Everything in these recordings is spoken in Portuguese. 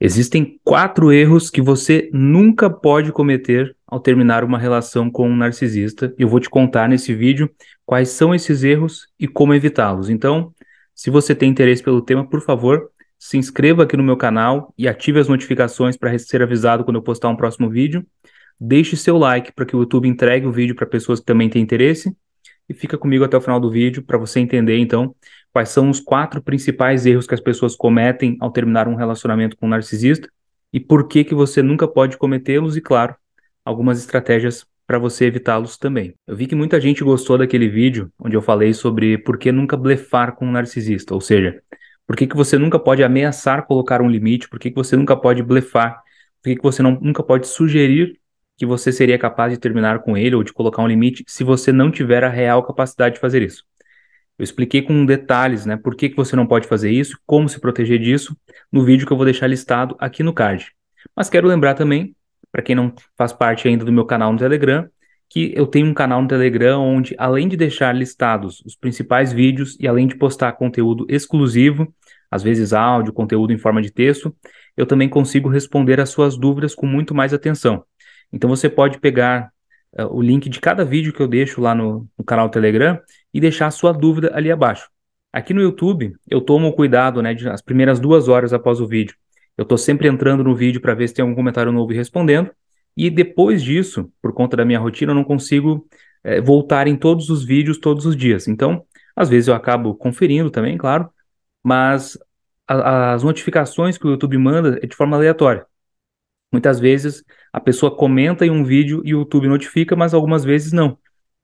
Existem quatro erros que você nunca pode cometer ao terminar uma relação com um narcisista. Eu vou te contar nesse vídeo quais são esses erros e como evitá-los. Então, se você tem interesse pelo tema, por favor, se inscreva aqui no meu canal e ative as notificações para ser avisado quando eu postar um próximo vídeo. Deixe seu like para que o YouTube entregue o vídeo para pessoas que também têm interesse e fica comigo até o final do vídeo para você entender então quais são os quatro principais erros que as pessoas cometem ao terminar um relacionamento com um narcisista e por que que você nunca pode cometê-los e claro, algumas estratégias para você evitá-los também. Eu vi que muita gente gostou daquele vídeo onde eu falei sobre por que nunca blefar com um narcisista, ou seja, por que, que você nunca pode ameaçar colocar um limite, por que, que você nunca pode blefar, por que, que você não, nunca pode sugerir que você seria capaz de terminar com ele ou de colocar um limite se você não tiver a real capacidade de fazer isso. Eu expliquei com detalhes, né, por que, que você não pode fazer isso, como se proteger disso, no vídeo que eu vou deixar listado aqui no card. Mas quero lembrar também, para quem não faz parte ainda do meu canal no Telegram, que eu tenho um canal no Telegram onde, além de deixar listados os principais vídeos e além de postar conteúdo exclusivo, às vezes áudio, conteúdo em forma de texto, eu também consigo responder as suas dúvidas com muito mais atenção. Então você pode pegar uh, o link de cada vídeo que eu deixo lá no, no canal Telegram e deixar a sua dúvida ali abaixo. Aqui no YouTube, eu tomo cuidado, né, de, as primeiras duas horas após o vídeo. Eu estou sempre entrando no vídeo para ver se tem algum comentário novo e respondendo. E depois disso, por conta da minha rotina, eu não consigo eh, voltar em todos os vídeos todos os dias. Então, às vezes eu acabo conferindo também, claro, mas a, as notificações que o YouTube manda é de forma aleatória. Muitas vezes a pessoa comenta em um vídeo e o YouTube notifica, mas algumas vezes não.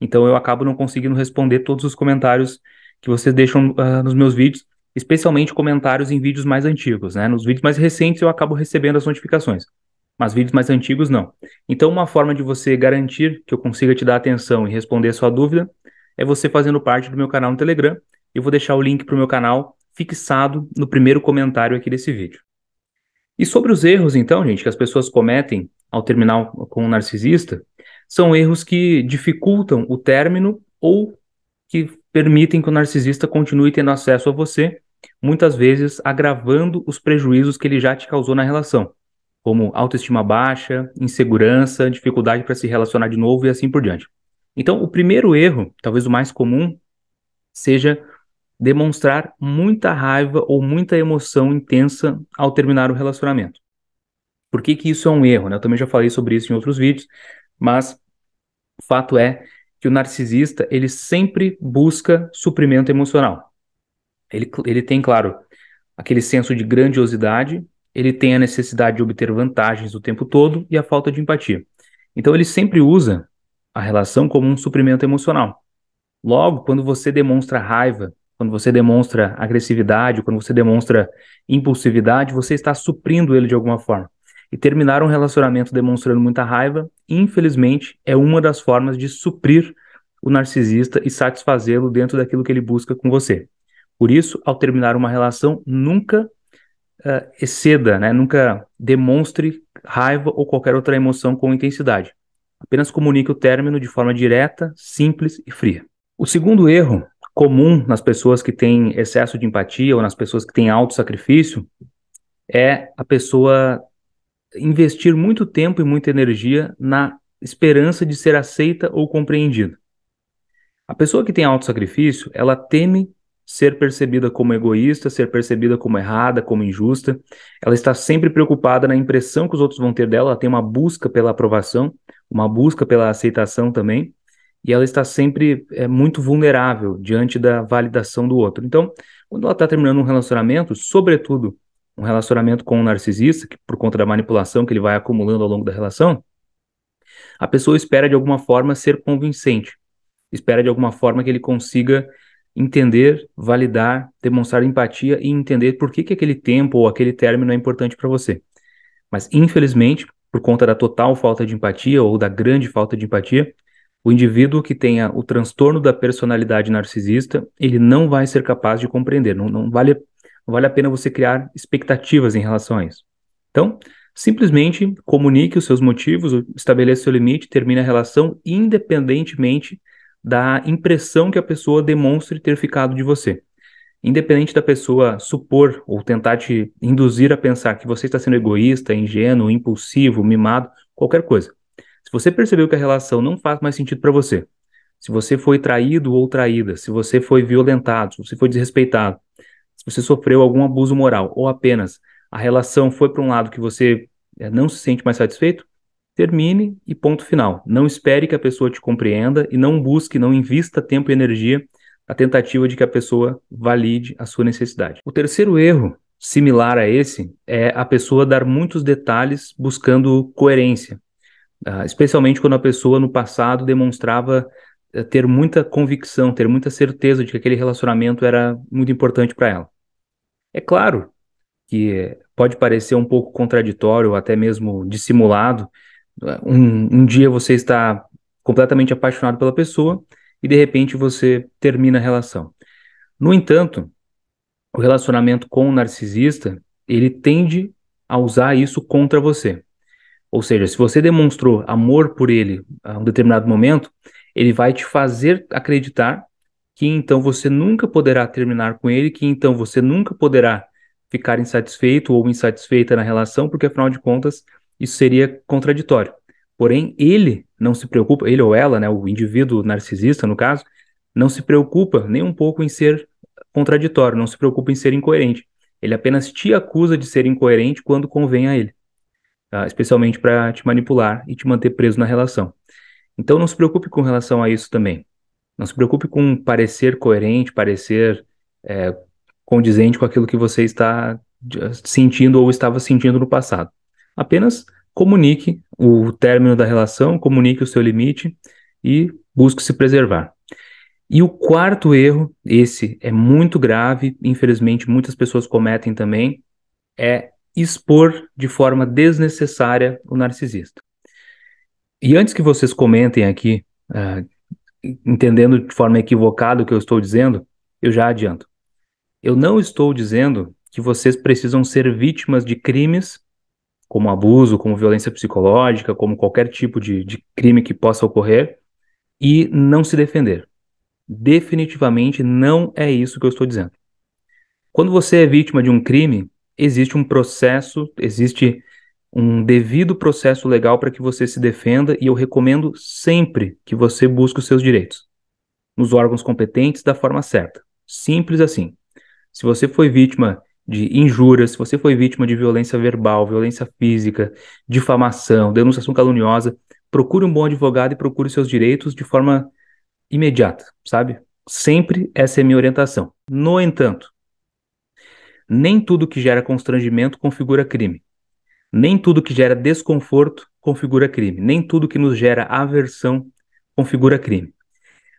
Então eu acabo não conseguindo responder todos os comentários que vocês deixam uh, nos meus vídeos, especialmente comentários em vídeos mais antigos, né? Nos vídeos mais recentes eu acabo recebendo as notificações, mas vídeos mais antigos não. Então uma forma de você garantir que eu consiga te dar atenção e responder a sua dúvida é você fazendo parte do meu canal no Telegram. Eu vou deixar o link para o meu canal fixado no primeiro comentário aqui desse vídeo. E sobre os erros, então, gente, que as pessoas cometem ao terminar com um narcisista, são erros que dificultam o término ou que permitem que o narcisista continue tendo acesso a você, muitas vezes agravando os prejuízos que ele já te causou na relação, como autoestima baixa, insegurança, dificuldade para se relacionar de novo e assim por diante. Então, o primeiro erro, talvez o mais comum, seja demonstrar muita raiva ou muita emoção intensa ao terminar o relacionamento. Por que, que isso é um erro? Né? Eu também já falei sobre isso em outros vídeos, mas o fato é que o narcisista ele sempre busca suprimento emocional. Ele, ele tem, claro, aquele senso de grandiosidade, ele tem a necessidade de obter vantagens o tempo todo e a falta de empatia. Então ele sempre usa a relação como um suprimento emocional. Logo, quando você demonstra raiva quando você demonstra agressividade, quando você demonstra impulsividade, você está suprindo ele de alguma forma. E terminar um relacionamento demonstrando muita raiva, infelizmente, é uma das formas de suprir o narcisista e satisfazê-lo dentro daquilo que ele busca com você. Por isso, ao terminar uma relação, nunca uh, exceda, né? nunca demonstre raiva ou qualquer outra emoção com intensidade. Apenas comunique o término de forma direta, simples e fria. O segundo erro comum nas pessoas que têm excesso de empatia ou nas pessoas que têm alto sacrifício é a pessoa investir muito tempo e muita energia na esperança de ser aceita ou compreendida. A pessoa que tem alto sacrifício, ela teme ser percebida como egoísta, ser percebida como errada, como injusta. Ela está sempre preocupada na impressão que os outros vão ter dela, ela tem uma busca pela aprovação, uma busca pela aceitação também e ela está sempre é, muito vulnerável diante da validação do outro. Então, quando ela está terminando um relacionamento, sobretudo um relacionamento com um narcisista, que por conta da manipulação que ele vai acumulando ao longo da relação, a pessoa espera de alguma forma ser convincente, espera de alguma forma que ele consiga entender, validar, demonstrar empatia e entender por que, que aquele tempo ou aquele término é importante para você. Mas, infelizmente, por conta da total falta de empatia ou da grande falta de empatia, o indivíduo que tenha o transtorno da personalidade narcisista, ele não vai ser capaz de compreender. Não, não, vale, não vale a pena você criar expectativas em relação a isso. Então, simplesmente comunique os seus motivos, estabeleça seu limite, termine a relação, independentemente da impressão que a pessoa demonstre ter ficado de você. Independente da pessoa supor ou tentar te induzir a pensar que você está sendo egoísta, ingênuo, impulsivo, mimado, qualquer coisa. Se você percebeu que a relação não faz mais sentido para você, se você foi traído ou traída, se você foi violentado, se você foi desrespeitado, se você sofreu algum abuso moral ou apenas a relação foi para um lado que você eh, não se sente mais satisfeito, termine e ponto final. Não espere que a pessoa te compreenda e não busque, não invista tempo e energia na tentativa de que a pessoa valide a sua necessidade. O terceiro erro, similar a esse, é a pessoa dar muitos detalhes buscando coerência, ah, especialmente quando a pessoa no passado demonstrava eh, ter muita convicção, ter muita certeza de que aquele relacionamento era muito importante para ela. É claro que pode parecer um pouco contraditório, até mesmo dissimulado. Eh, um, um dia você está completamente apaixonado pela pessoa e de repente você termina a relação. No entanto, o relacionamento com o narcisista ele tende a usar isso contra você. Ou seja, se você demonstrou amor por ele a um determinado momento, ele vai te fazer acreditar que então você nunca poderá terminar com ele, que então você nunca poderá ficar insatisfeito ou insatisfeita na relação, porque afinal de contas isso seria contraditório. Porém, ele não se preocupa, ele ou ela, né, o indivíduo narcisista no caso, não se preocupa nem um pouco em ser contraditório, não se preocupa em ser incoerente. Ele apenas te acusa de ser incoerente quando convém a ele. Tá? especialmente para te manipular e te manter preso na relação. Então não se preocupe com relação a isso também. Não se preocupe com parecer coerente, parecer é, condizente com aquilo que você está sentindo ou estava sentindo no passado. Apenas comunique o término da relação, comunique o seu limite e busque se preservar. E o quarto erro, esse é muito grave, infelizmente muitas pessoas cometem também, é expor de forma desnecessária o narcisista. E antes que vocês comentem aqui, uh, entendendo de forma equivocada o que eu estou dizendo, eu já adianto. Eu não estou dizendo que vocês precisam ser vítimas de crimes como abuso, como violência psicológica, como qualquer tipo de, de, crime que possa ocorrer, e não se defender. Definitivamente não é isso que eu estou dizendo. Quando você é vítima de um crime, existe um processo, existe um devido processo legal para que você se defenda e eu recomendo sempre que você busque os seus direitos nos órgãos competentes da forma certa. Simples assim. Se você foi vítima de injúrias, se você foi vítima de violência verbal, violência física, difamação, denunciação caluniosa, procure um bom advogado e procure seus direitos de forma imediata, sabe? Sempre essa é a minha orientação. No entanto, nem tudo que gera constrangimento configura crime. Nem tudo que gera desconforto configura crime. Nem tudo que nos gera aversão configura crime.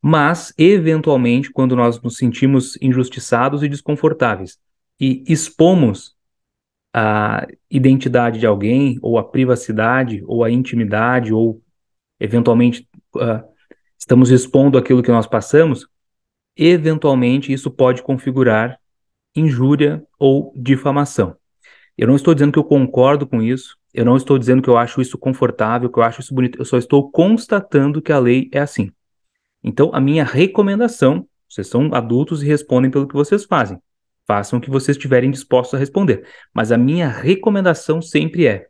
Mas, eventualmente, quando nós nos sentimos injustiçados e desconfortáveis e expomos a identidade de alguém, ou a privacidade, ou a intimidade, ou eventualmente uh, estamos expondo aquilo que nós passamos, eventualmente isso pode configurar injúria ou difamação. Eu não estou dizendo que eu concordo com isso, eu não estou dizendo que eu acho isso confortável, que eu acho isso bonito, eu só estou constatando que a lei é assim. Então, a minha recomendação, vocês são adultos e respondem pelo que vocês fazem. Façam o que vocês estiverem dispostos a responder. Mas a minha recomendação sempre é: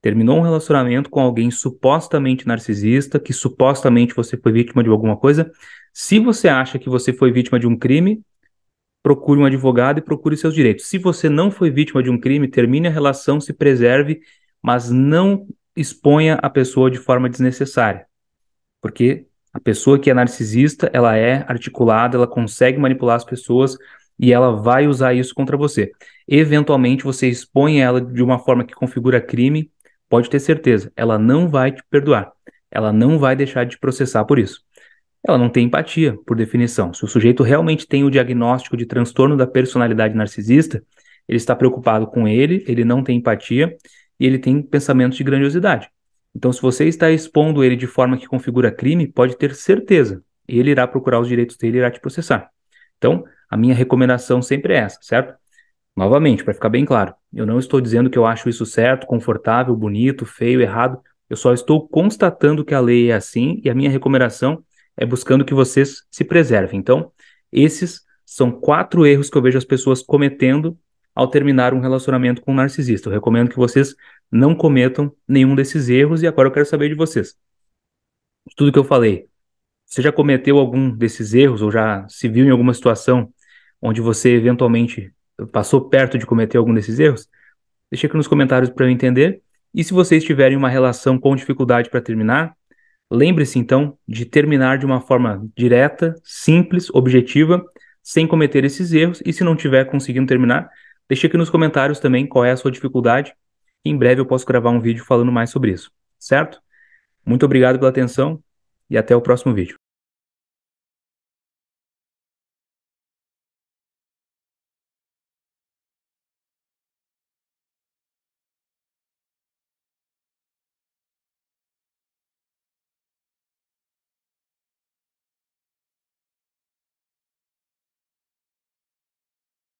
terminou um relacionamento com alguém supostamente narcisista, que supostamente você foi vítima de alguma coisa. Se você acha que você foi vítima de um crime, procure um advogado e procure seus direitos. Se você não foi vítima de um crime, termine a relação, se preserve, mas não exponha a pessoa de forma desnecessária. Porque a pessoa que é narcisista, ela é articulada, ela consegue manipular as pessoas e ela vai usar isso contra você. Eventualmente você expõe ela de uma forma que configura crime, pode ter certeza, ela não vai te perdoar. Ela não vai deixar de te processar por isso ela não tem empatia, por definição. Se o sujeito realmente tem o diagnóstico de transtorno da personalidade narcisista, ele está preocupado com ele, ele não tem empatia e ele tem pensamentos de grandiosidade. Então, se você está expondo ele de forma que configura crime, pode ter certeza, ele irá procurar os direitos dele e irá te processar. Então, a minha recomendação sempre é essa, certo? Novamente, para ficar bem claro, eu não estou dizendo que eu acho isso certo, confortável, bonito, feio, errado. Eu só estou constatando que a lei é assim e a minha recomendação é buscando que vocês se preservem. Então, esses são quatro erros que eu vejo as pessoas cometendo ao terminar um relacionamento com um narcisista. Eu recomendo que vocês não cometam nenhum desses erros e agora eu quero saber de vocês. tudo que eu falei, você já cometeu algum desses erros ou já se viu em alguma situação onde você eventualmente passou perto de cometer algum desses erros? Deixa aqui nos comentários para eu entender. E se vocês tiverem uma relação com dificuldade para terminar, Lembre-se, então, de terminar de uma forma direta, simples, objetiva, sem cometer esses erros. E se não tiver conseguindo terminar, deixe aqui nos comentários também qual é a sua dificuldade. Em breve eu posso gravar um vídeo falando mais sobre isso, certo? Muito obrigado pela atenção e até o próximo vídeo.